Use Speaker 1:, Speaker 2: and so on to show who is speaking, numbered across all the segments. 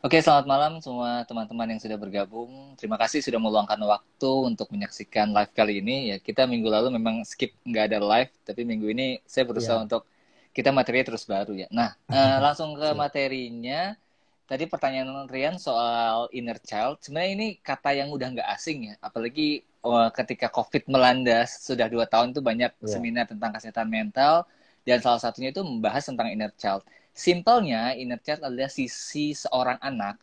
Speaker 1: Oke, selamat malam semua teman-teman yang sudah bergabung. Terima kasih sudah meluangkan waktu untuk menyaksikan live kali ini. Ya, kita minggu lalu memang skip nggak ada live, tapi minggu ini saya berusaha yeah. untuk kita materi terus baru ya. Nah, eh, langsung ke materinya. Tadi pertanyaan Rian soal inner child. Sebenarnya ini kata yang udah nggak asing ya, apalagi oh, ketika COVID melanda sudah dua tahun itu banyak yeah. seminar tentang kesehatan mental dan salah satunya itu membahas tentang inner child. Simpelnya, inner child adalah sisi seorang anak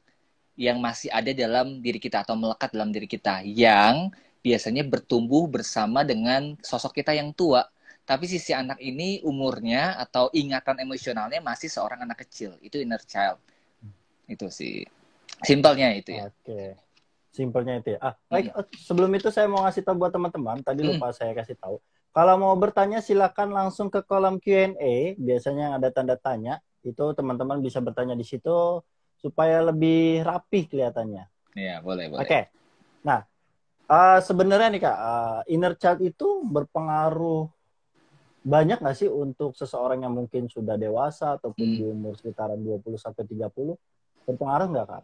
Speaker 1: yang masih ada dalam diri kita atau melekat dalam diri kita yang biasanya bertumbuh bersama dengan sosok kita yang tua. Tapi sisi anak ini umurnya atau ingatan emosionalnya masih seorang anak kecil. Itu inner child.
Speaker 2: Itu sih. Simpelnya itu ya. Oke. Simpelnya itu ya. Ah, hmm. baik. Oh, sebelum itu saya mau ngasih tahu buat teman-teman. Tadi hmm. lupa saya kasih tahu. Kalau mau bertanya silakan langsung ke kolom Q&A. Biasanya yang ada tanda tanya itu teman-teman bisa bertanya di situ supaya lebih rapi kelihatannya.
Speaker 1: Iya, boleh, boleh. Oke.
Speaker 2: Okay. Nah, uh, sebenarnya nih Kak, uh, inner child itu berpengaruh banyak nggak sih untuk seseorang yang mungkin sudah dewasa ataupun hmm. di umur sekitaran 20 sampai 30 berpengaruh nggak Kak?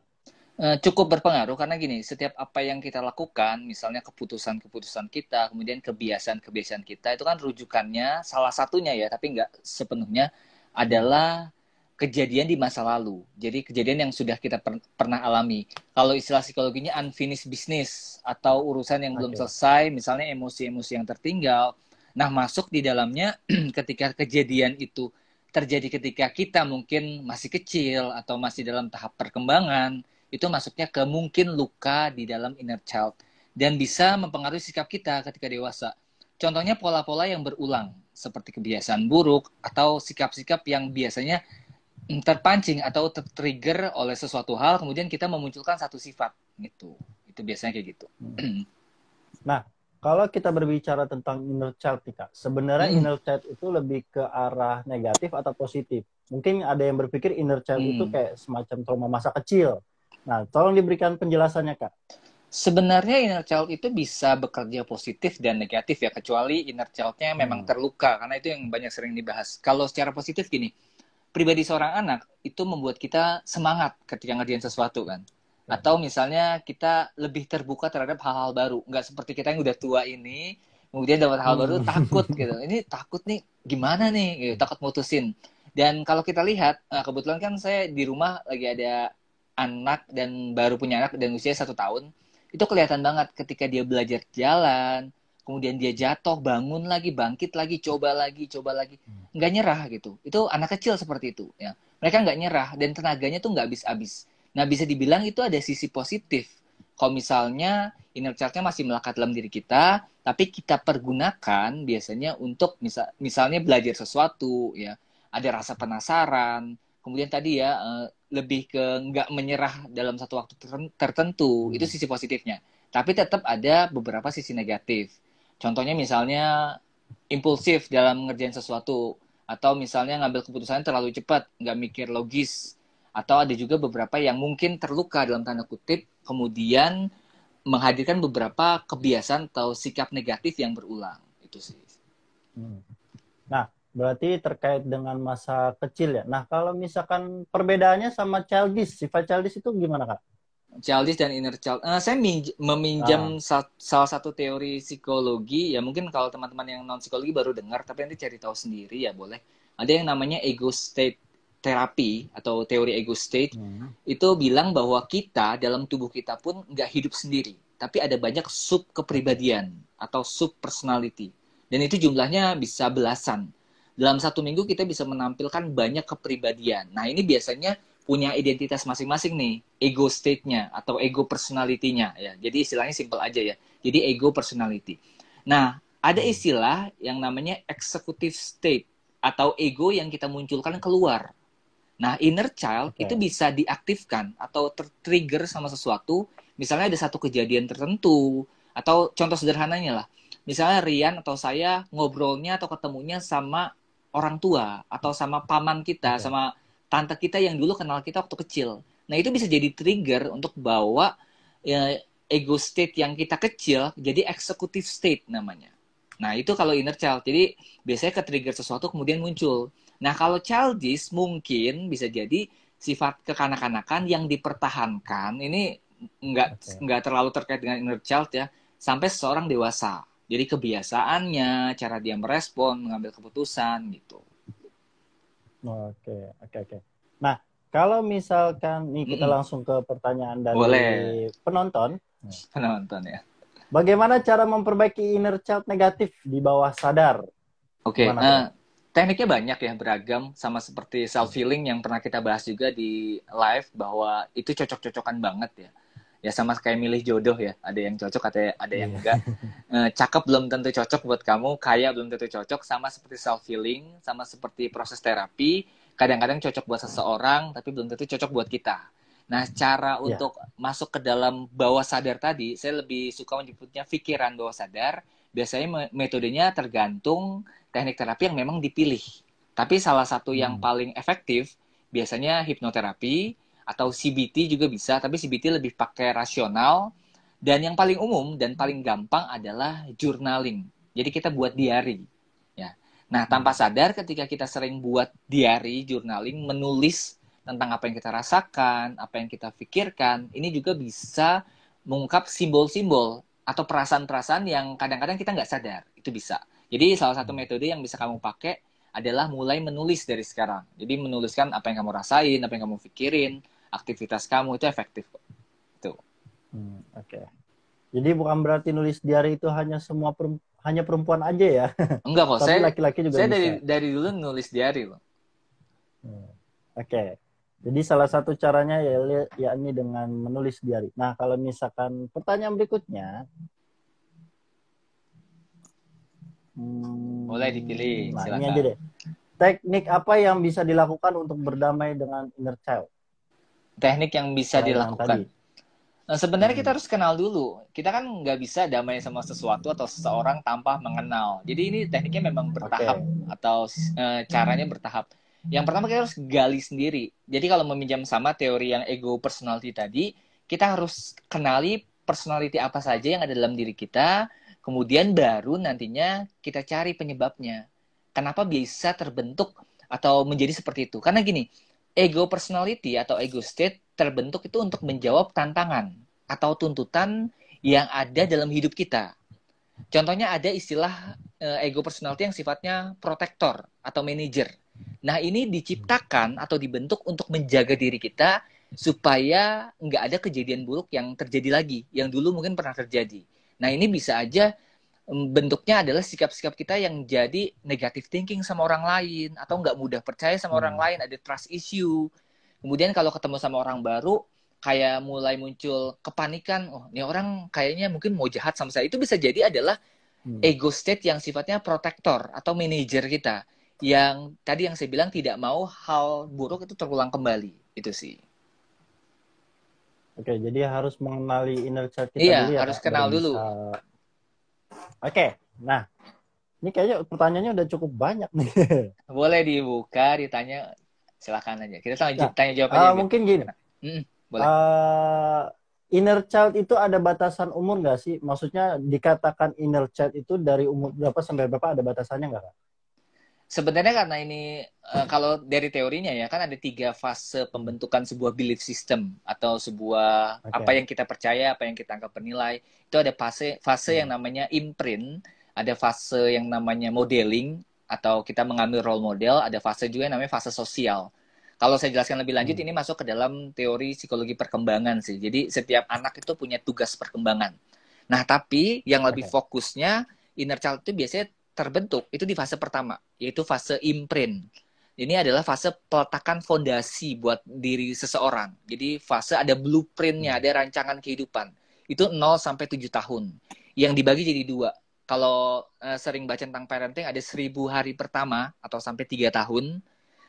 Speaker 1: Eh, cukup berpengaruh karena gini, setiap apa yang kita lakukan, misalnya keputusan-keputusan kita, kemudian kebiasaan-kebiasaan kita, itu kan rujukannya salah satunya ya, tapi nggak sepenuhnya adalah kejadian di masa lalu. Jadi kejadian yang sudah kita per pernah alami. Kalau istilah psikologinya unfinished business atau urusan yang okay. belum selesai, misalnya emosi-emosi yang tertinggal. Nah, masuk di dalamnya ketika kejadian itu terjadi ketika kita mungkin masih kecil atau masih dalam tahap perkembangan, itu masuknya ke mungkin luka di dalam inner child dan bisa mempengaruhi sikap kita ketika dewasa. Contohnya pola-pola yang berulang seperti kebiasaan buruk atau sikap-sikap yang biasanya Mm, terpancing atau tertrigger oleh sesuatu hal kemudian kita memunculkan satu sifat gitu itu biasanya kayak gitu hmm.
Speaker 2: nah kalau kita berbicara tentang inner child nih sebenarnya hmm. inner child itu lebih ke arah negatif atau positif mungkin ada yang berpikir inner child hmm. itu kayak semacam trauma masa kecil nah tolong diberikan penjelasannya kak Sebenarnya inner child itu bisa
Speaker 1: bekerja positif dan negatif ya, kecuali inner childnya memang hmm. terluka, karena itu yang banyak sering dibahas. Kalau secara positif gini, pribadi seorang anak itu membuat kita semangat ketika ngerjain sesuatu kan ya. atau misalnya kita lebih terbuka terhadap hal-hal baru nggak seperti kita yang udah tua ini kemudian dapat hal baru hmm. takut gitu ini takut nih gimana nih gitu, takut mutusin dan kalau kita lihat eh, kebetulan kan saya di rumah lagi ada anak dan baru punya anak dan usia satu tahun itu kelihatan banget ketika dia belajar jalan kemudian dia jatuh bangun lagi bangkit lagi coba lagi coba lagi hmm. nggak nyerah gitu itu anak kecil seperti itu ya mereka nggak nyerah dan tenaganya tuh nggak habis-habis nah bisa dibilang itu ada sisi positif kalau misalnya inner child-nya masih melekat dalam diri kita tapi kita pergunakan biasanya untuk misal misalnya belajar sesuatu ya ada rasa penasaran kemudian tadi ya eh, lebih ke nggak menyerah dalam satu waktu tertentu hmm. itu sisi positifnya tapi tetap ada beberapa sisi negatif Contohnya misalnya impulsif dalam ngerjain sesuatu atau misalnya ngambil keputusan terlalu cepat, nggak mikir logis. Atau ada juga beberapa yang mungkin terluka dalam tanda kutip, kemudian menghadirkan beberapa kebiasaan atau sikap negatif yang berulang. Itu sih.
Speaker 2: Hmm. Nah, berarti terkait dengan masa kecil ya. Nah, kalau misalkan perbedaannya sama childish, sifat childish itu gimana, Kak?
Speaker 1: childish dan inner child. Uh, saya meminjam uh. sa salah satu teori psikologi ya mungkin kalau teman-teman yang non psikologi baru dengar tapi nanti cari tahu sendiri ya boleh. Ada yang namanya ego state terapi atau teori ego state hmm. itu bilang bahwa kita dalam tubuh kita pun nggak hidup sendiri tapi ada banyak sub kepribadian atau sub personality dan itu jumlahnya bisa belasan dalam satu minggu kita bisa menampilkan banyak kepribadian nah ini biasanya punya identitas masing-masing nih, ego state-nya atau ego personality-nya ya. Jadi istilahnya simple aja ya. Jadi ego personality. Nah, ada hmm. istilah yang namanya executive state atau ego yang kita munculkan keluar. Nah, inner child okay. itu bisa diaktifkan atau tertrigger sama sesuatu, misalnya ada satu kejadian tertentu atau contoh sederhananya lah. Misalnya Rian atau saya ngobrolnya atau ketemunya sama orang tua atau sama paman kita, okay. sama tante kita yang dulu kenal kita waktu kecil. Nah itu bisa jadi trigger untuk bawa ya, ego state yang kita kecil jadi executive state namanya. Nah itu kalau inner child. Jadi biasanya ke trigger sesuatu kemudian muncul. Nah kalau childish mungkin bisa jadi sifat kekanak-kanakan yang dipertahankan. Ini nggak nggak okay. terlalu terkait dengan inner child ya sampai seorang dewasa. Jadi kebiasaannya, cara dia merespon, mengambil keputusan gitu.
Speaker 2: Oke, oke, oke. Nah, kalau misalkan nih kita langsung ke pertanyaan dari Boleh. penonton. Penonton ya. Bagaimana cara memperbaiki inner child negatif di bawah sadar? Oke, okay. nah eh, tekniknya
Speaker 1: banyak ya, beragam sama seperti self healing yang pernah kita bahas juga di live bahwa itu cocok-cocokan banget ya ya sama kayak milih jodoh ya ada yang cocok ada ada yang iya. enggak yeah. cakep belum tentu cocok buat kamu kaya belum tentu cocok sama seperti self healing sama seperti proses terapi kadang-kadang cocok buat seseorang tapi belum tentu cocok buat kita nah cara iya. untuk masuk ke dalam bawah sadar tadi saya lebih suka menyebutnya pikiran bawah sadar biasanya metodenya tergantung teknik terapi yang memang dipilih tapi salah satu yang hmm. paling efektif biasanya hipnoterapi atau CBT juga bisa, tapi CBT lebih pakai rasional. Dan yang paling umum dan paling gampang adalah journaling. Jadi kita buat diary. Ya. Nah, tanpa hmm. sadar ketika kita sering buat diary, journaling, menulis tentang apa yang kita rasakan, apa yang kita pikirkan, ini juga bisa mengungkap simbol-simbol atau perasaan-perasaan yang kadang-kadang kita nggak sadar. Itu bisa. Jadi salah satu hmm. metode yang bisa kamu pakai adalah mulai menulis dari sekarang. Jadi menuliskan apa yang kamu rasain, apa yang kamu pikirin, aktivitas kamu itu efektif kok. Itu.
Speaker 2: Hmm, Oke. Okay. Jadi bukan berarti nulis diary itu hanya semua per, hanya perempuan aja ya? Enggak kok. Tapi laki-laki juga. Saya bisa. dari
Speaker 1: dari dulu nulis diary loh.
Speaker 2: Hmm. Oke. Okay. Jadi salah satu caranya ya, ya yakni dengan menulis diary. Nah kalau misalkan pertanyaan berikutnya.
Speaker 1: Hmm, Mulai dipilih. Nah, silakan. ini aja deh.
Speaker 2: Teknik apa yang bisa dilakukan untuk berdamai dengan inner child? teknik
Speaker 1: yang bisa Kayak dilakukan. Yang Nah, sebenarnya hmm. kita harus kenal dulu. Kita kan nggak bisa damai sama sesuatu atau seseorang tanpa mengenal. Jadi ini tekniknya memang bertahap okay. atau e, caranya bertahap. Yang pertama kita harus gali sendiri. Jadi kalau meminjam sama teori yang ego personality tadi, kita harus kenali personality apa saja yang ada dalam diri kita, kemudian baru nantinya kita cari penyebabnya. Kenapa bisa terbentuk atau menjadi seperti itu? Karena gini, ego personality atau ego state terbentuk itu untuk menjawab tantangan atau tuntutan yang ada dalam hidup kita. Contohnya ada istilah eh, ego personality yang sifatnya protektor atau manager. Nah ini diciptakan atau dibentuk untuk menjaga diri kita supaya nggak ada kejadian buruk yang terjadi lagi, yang dulu mungkin pernah terjadi. Nah ini bisa aja bentuknya adalah sikap-sikap kita yang jadi negative thinking sama orang lain atau nggak mudah percaya sama hmm. orang lain ada trust issue kemudian kalau ketemu sama orang baru kayak mulai muncul kepanikan oh ini orang kayaknya mungkin mau jahat sama saya itu bisa jadi adalah hmm. ego state yang sifatnya protektor atau manager kita yang tadi yang saya bilang tidak mau hal buruk itu terulang kembali itu sih
Speaker 2: Oke, jadi harus mengenali inner child kita iya, dulu ya. harus kenal dulu. Oke, nah ini kayaknya pertanyaannya udah cukup banyak nih.
Speaker 1: Boleh dibuka, ditanya, silakan aja. Kita tanya, nah, tanya jawab Uh, eh, mungkin
Speaker 2: gini. Mm, boleh. Uh, inner child itu ada batasan umur nggak sih? Maksudnya dikatakan inner child itu dari umur berapa sampai berapa ada batasannya nggak? sebenarnya karena
Speaker 1: ini uh, kalau dari teorinya ya kan ada tiga fase pembentukan sebuah belief system atau sebuah okay. apa yang kita percaya apa yang kita anggap bernilai itu ada fase fase hmm. yang namanya imprint ada fase yang namanya modeling atau kita mengambil role model ada fase juga yang namanya fase sosial kalau saya jelaskan lebih lanjut hmm. ini masuk ke dalam teori psikologi perkembangan sih jadi setiap anak itu punya tugas perkembangan nah tapi yang lebih okay. fokusnya inner child itu biasanya terbentuk itu di fase pertama, yaitu fase imprint. Ini adalah fase peletakan fondasi buat diri seseorang. Jadi fase ada blueprintnya, ada rancangan kehidupan. Itu 0 sampai 7 tahun. Yang dibagi jadi dua. Kalau uh, sering baca tentang parenting ada 1000 hari pertama atau sampai 3 tahun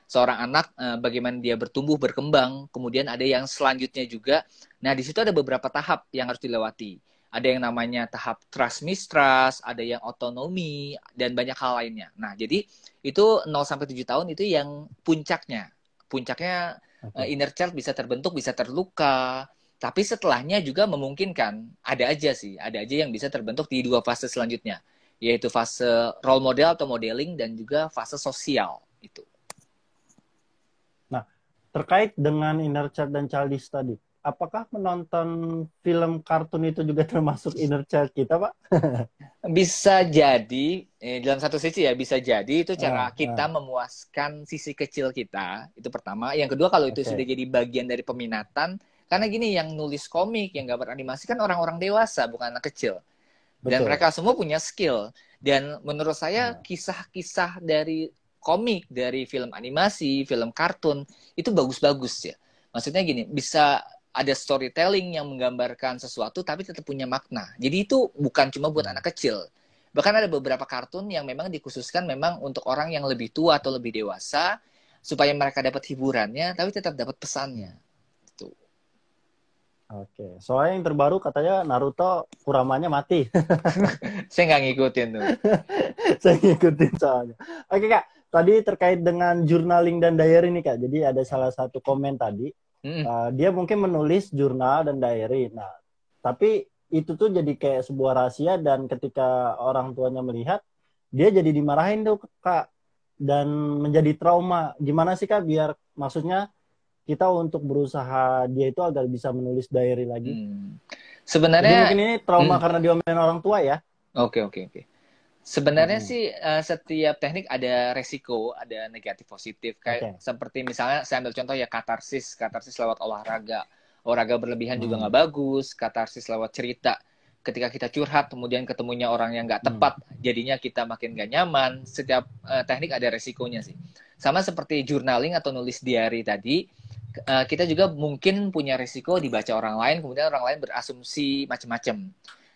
Speaker 1: seorang anak uh, bagaimana dia bertumbuh, berkembang. Kemudian ada yang selanjutnya juga. Nah, di situ ada beberapa tahap yang harus dilewati ada yang namanya tahap trust mistrust, ada yang otonomi dan banyak hal lainnya. Nah, jadi itu 0 sampai 7 tahun itu yang puncaknya. Puncaknya okay. Eh, inner child bisa terbentuk, bisa terluka, tapi setelahnya juga memungkinkan ada aja sih, ada aja yang bisa terbentuk di dua fase selanjutnya, yaitu fase role model atau modeling dan juga fase sosial itu.
Speaker 2: Nah, terkait dengan inner child dan childish tadi, apakah menonton film kartun itu juga termasuk inner child kita, Pak?
Speaker 1: bisa jadi, eh, dalam satu sisi ya, bisa jadi itu cara uh. kita ah. memuaskan sisi kecil kita, itu pertama. Yang kedua, kalau itu okay. sudah jadi bagian dari peminatan, karena gini, yang nulis komik, yang gambar animasi kan orang-orang dewasa, bukan anak kecil. Betul. Dan mereka semua punya skill. Dan menurut saya, ah. kisah-kisah dari komik, dari film animasi, film kartun, itu bagus-bagus ya. Maksudnya gini, bisa ada storytelling yang menggambarkan sesuatu tapi tetap punya makna. Jadi itu bukan cuma buat hmm. anak kecil. Bahkan ada beberapa kartun yang memang dikhususkan memang untuk orang yang lebih tua atau lebih dewasa supaya mereka dapat hiburannya tapi tetap dapat pesannya. Gitu.
Speaker 2: Oke, soalnya yang terbaru katanya Naruto Kuramanya mati. Saya nggak ngikutin tuh. Saya ngikutin soalnya. Oke kak, tadi terkait dengan journaling dan diary ini kak. Jadi ada salah satu komen tadi Mm. Uh, dia mungkin menulis jurnal dan diary. Nah, tapi itu tuh jadi kayak sebuah rahasia dan ketika orang tuanya melihat, dia jadi dimarahin tuh kak dan menjadi trauma. Gimana sih kak biar maksudnya kita untuk berusaha dia itu agar bisa menulis diary lagi? Mm. Sebenarnya jadi mungkin ini trauma mm. karena diomelin orang tua ya? Oke okay, oke okay, oke. Okay. Sebenarnya hmm.
Speaker 1: sih uh, setiap teknik ada resiko, ada negatif positif. Kayak okay. seperti misalnya saya ambil contoh ya katarsis, katarsis lewat olahraga. Olahraga berlebihan hmm. juga mm. nggak bagus, katarsis lewat cerita. Ketika kita curhat, kemudian ketemunya orang yang nggak mm. tepat, hmm. jadinya kita makin nggak nyaman. Setiap uh, teknik ada resikonya sih. Sama seperti journaling atau nulis diary tadi, uh, kita juga mungkin punya resiko dibaca orang lain, kemudian orang lain berasumsi macam-macam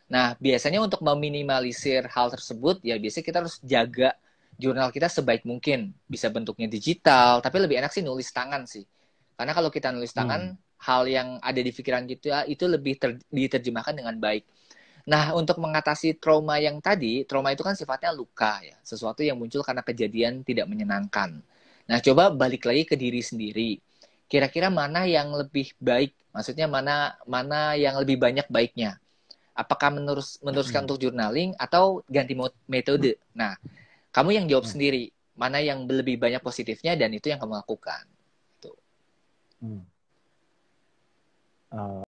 Speaker 1: Nah, biasanya untuk meminimalisir hal tersebut, ya biasanya kita harus jaga jurnal kita sebaik mungkin. Bisa bentuknya digital, tapi lebih enak sih nulis tangan sih. Karena kalau kita nulis hmm. tangan, hmm. hal yang ada di pikiran kita gitu, ya, itu lebih ter, diterjemahkan dengan baik. Nah, untuk mengatasi trauma yang tadi, trauma itu kan sifatnya luka ya, sesuatu yang muncul karena kejadian tidak menyenangkan. Nah, coba balik lagi ke diri sendiri. Kira-kira mana yang lebih baik? Maksudnya mana mana yang lebih banyak baiknya? apakah menerus meneruskan untuk journaling atau ganti metode nah kamu yang jawab mm. sendiri mana yang lebih banyak positifnya dan itu yang kamu lakukan Tuh. Gitu. hmm. uh.